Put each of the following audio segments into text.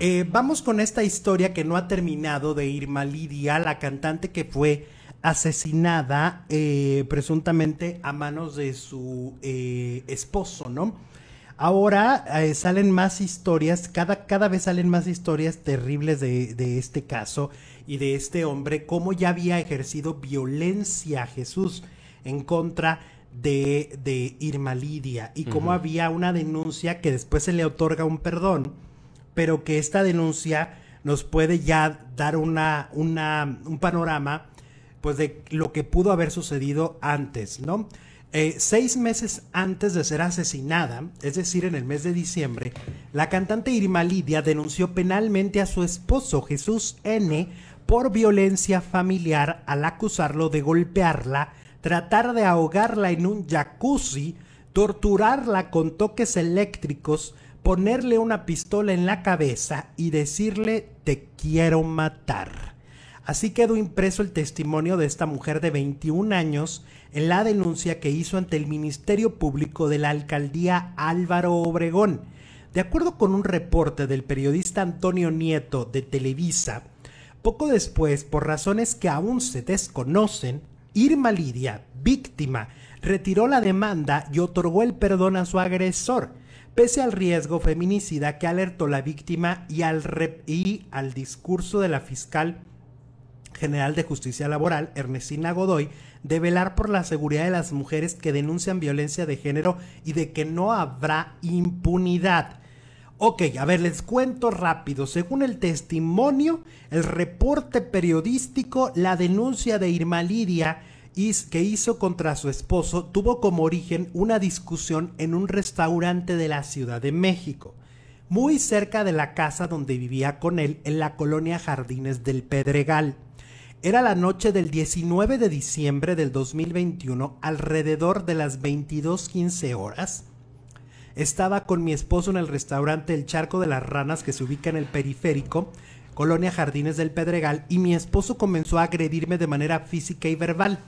Eh, vamos con esta historia que no ha terminado de Irma Lidia, la cantante que fue asesinada eh, presuntamente a manos de su eh, esposo, ¿no? Ahora salen más historias, cada, cada vez salen más historias terribles de, este caso y de este hombre, cómo ya había ejercido violencia a Jesús en contra de, de Irma Lidia y cómo había una denuncia que después se le otorga un perdón pero que esta denuncia nos puede ya dar un panorama pues de lo que pudo haber sucedido antes, ¿no? Eh, seis meses antes de ser asesinada, es decir, en el mes de diciembre, la cantante Irma Lidia denunció penalmente a su esposo Jesús N por violencia familiar al acusarlo de golpearla, tratar de ahogarla en un jacuzzi, torturarla con toques eléctricos, ponerle una pistola en la cabeza y decirle te quiero matar. Así quedó impreso el testimonio de esta mujer de 21 años en la denuncia que hizo ante el Ministerio Público de la Alcaldía Álvaro Obregón. De acuerdo con un reporte del periodista Antonio Nieto de Televisa, poco después, por razones que aún se desconocen, Irma Lidia, víctima, retiró la demanda y otorgó el perdón a su agresor, pese al riesgo feminicida que alertó la víctima y al, discurso de la fiscal General de Justicia Laboral, Ernestina Godoy, de velar por la seguridad de las mujeres que denuncian violencia de género y de que no habrá impunidad. Ok, a ver, les cuento rápido. Según el testimonio, el reporte periodístico, la denuncia de Irma Lidia que hizo contra su esposo tuvo como origen una discusión en un restaurante de la Ciudad de México, muy cerca de la casa donde vivía con él en la colonia Jardines del Pedregal. Era la noche del 19 de diciembre del 2021, alrededor de las 22:15 horas. Estaba con mi esposo en el restaurante El Charco de las Ranas que se ubica en el periférico, colonia Jardines del Pedregal, y mi esposo comenzó a agredirme de manera física y verbal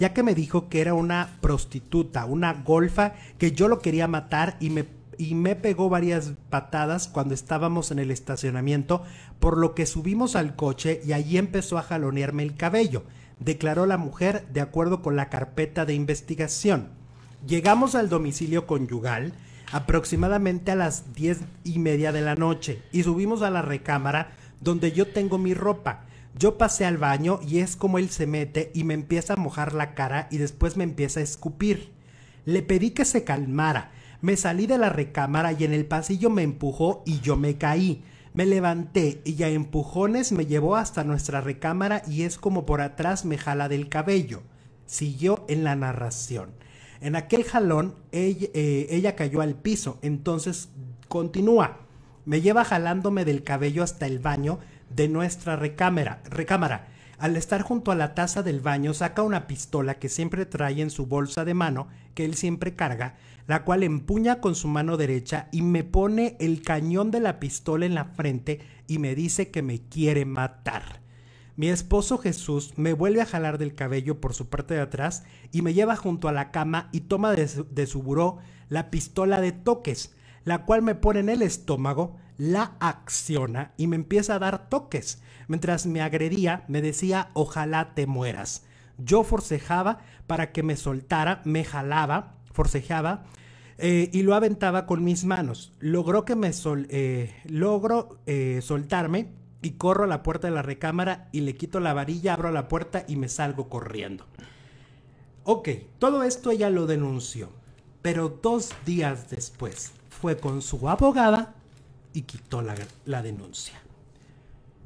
ya que me dijo que era una prostituta, una golfa, que yo lo quería matar y me, me pegó varias patadas cuando estábamos en el estacionamiento, por lo que subimos al coche y allí empezó a jalonearme el cabello, declaró la mujer de acuerdo con la carpeta de investigación. Llegamos al domicilio conyugal aproximadamente a las diez y media de la noche y subimos a la recámara donde yo tengo mi ropa. Yo pasé al baño y es como él se mete y me empieza a mojar la cara y después me empieza a escupir. Le pedí que se calmara. Me salí de la recámara y en el pasillo me empujó y yo me caí. Me levanté y a empujones me llevó hasta nuestra recámara y es como por atrás me jala del cabello. Siguió en la narración. En aquel jalón ella, eh, ella cayó al piso, entonces continúa. Me lleva jalándome del cabello hasta el baño, de nuestra recámara, recámara. Al estar junto a la taza del baño, saca una pistola que siempre trae en su bolsa de mano, que él siempre carga, la cual empuña con su mano derecha y me pone el cañón de la pistola en la frente y me dice que me quiere matar. Mi esposo Jesús me vuelve a jalar del cabello por su parte de atrás y me lleva junto a la cama y toma de su, de su buró la pistola de toques, la cual me pone en el estómago, la acciona y me empieza a dar toques. Mientras me agredía, me decía, ojalá te mueras. Yo forcejaba para que me soltara, me jalaba, forcejaba eh, y lo aventaba con mis manos. Logró que me sol eh, logro eh, soltarme y corro a la puerta de la recámara y le quito la varilla, abro la puerta y me salgo corriendo. Ok, todo esto ella lo denunció, pero dos días después fue con su abogada y quitó la, denuncia.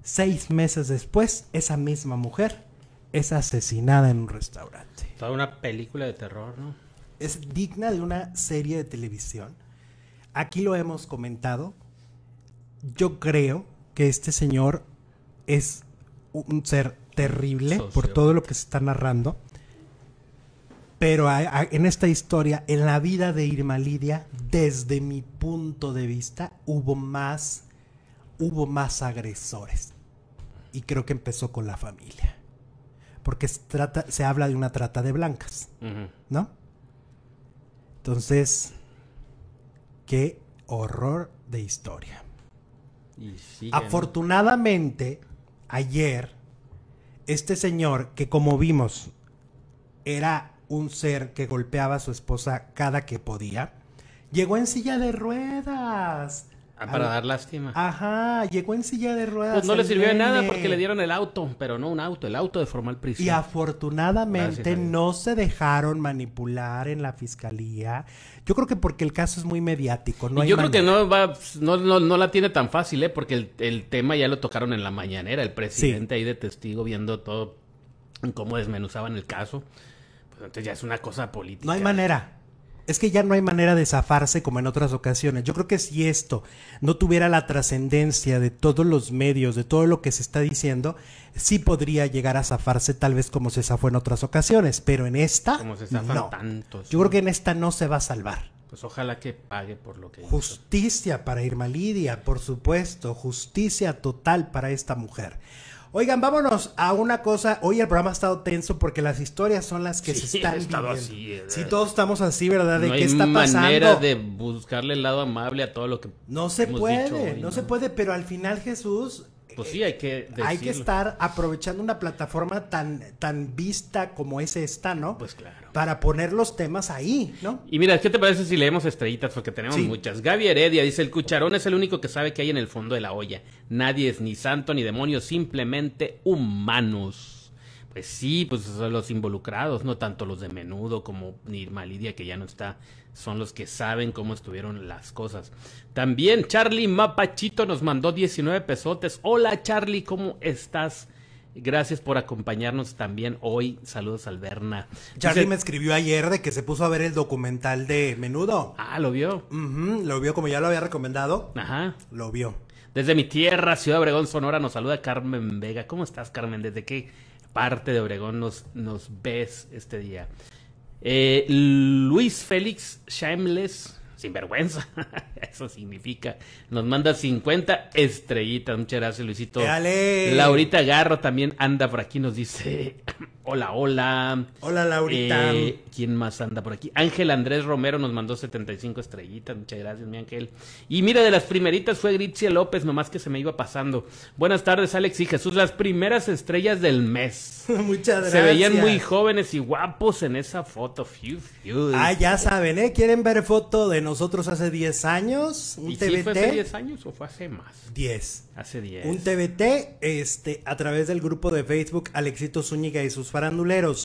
Seis meses después, esa misma mujer es asesinada en un restaurante. Toda una película de terror, ¿no? Es digna de una serie de televisión. Aquí lo hemos comentado. Yo creo que este señor es un ser terrible por todo lo que se está narrando. Pero en esta historia, en la vida de Irma Lidia, desde mi punto de vista, hubo más, hubo más agresores. Y creo que empezó con la familia. Porque se, trata, habla de una trata de blancas, ¿no? Entonces, qué horror de historia. Afortunadamente, ayer, este señor, que como vimos, era un ser que golpeaba a su esposa cada que podía, llegó en silla de ruedas. Ah, para dar lástima. Ajá, llegó en silla de ruedas. Pues no le sirvió de nada porque le dieron el auto, pero no un auto, el auto de formal prisión. Y afortunadamente no se dejaron manipular en la fiscalía. Yo creo que porque el caso es muy mediático. No yo creo que no, va, no, no, la tiene tan fácil, ¿eh? porque el, el, tema ya lo tocaron en la mañanera, el presidente ahí de testigo viendo todo, cómo desmenuzaban el caso. Pues, entonces ya es una cosa política. No hay manera. Es que ya no hay manera de zafarse como en otras ocasiones. Yo creo que si esto no tuviera la trascendencia de todos los medios, de todo lo que se está diciendo, sí podría llegar a zafarse tal vez como se zafó en otras ocasiones, pero en esta como se zafan tantos. Yo creo que en esta no se va a salvar. Pues ojalá que pague por lo que Justicia para Irma Lidia, por supuesto, justicia total para esta mujer. Oigan, vámonos a una cosa. Hoy el programa ha estado tenso porque las historias son las que se están viviendo. Así, eh. sí, todos estamos así, ¿verdad? ¿De qué está pasando? hay manera de buscarle el lado amable a todo lo que No se puede, no, se puede, pero al final Jesús pues sí, hay que decirlo. Hay que estar aprovechando una plataforma tan, tan vista como es esta, ¿no? Pues claro. Para poner los temas ahí, ¿no? Y mira, ¿qué te parece si leemos estrellitas? Porque tenemos muchas. Gaby Heredia dice, el cucharón es el único que sabe que hay en el fondo de la olla. Nadie es ni santo ni demonio, simplemente humanos pues sí, pues son los involucrados, no tanto los de menudo como Irma Lidia, que ya no está, son los que saben cómo estuvieron las cosas. También Charlie Mapachito nos mandó 19 pesotes. Hola Charlie, ¿cómo estás? Gracias por acompañarnos también hoy. Saludos al Berna. Charlie me escribió ayer de que se puso a ver el documental de Menudo. Ah, lo vio. lo vio como ya lo había recomendado. Ajá. Lo vio. Desde mi tierra, Ciudad Obregón, Sonora, nos saluda Carmen Vega. ¿Cómo estás, Carmen? ¿Desde qué parte de Obregón nos, nos ves este día. Eh, Luis Félix Shameless sinvergüenza. Eso significa. Nos manda 50 estrellitas. Muchas gracias, Luisito. Dale. Laurita Garro también anda por aquí. Nos dice: Hola, hola. Hola, Laurita. Eh, ¿Quién más anda por aquí? Ángel Andrés Romero nos mandó 75 estrellitas. Muchas gracias, mi Ángel. Y mira, de las primeritas fue Gritzia López, nomás que se me iba pasando. Buenas tardes, Alex y Jesús. Las primeras estrellas del mes. Muchas gracias. Se veían muy jóvenes y guapos en esa foto. Fiu, fiu. Ah, ya saben, ¿eh? Quieren ver foto de nosotros nosotros hace 10 años. Un ¿Y TBT. Si fue hace 10 años o fue hace más? 10. Hace 10. Un TBT este, a través del grupo de Facebook Alexito Zúñiga y sus faranduleros.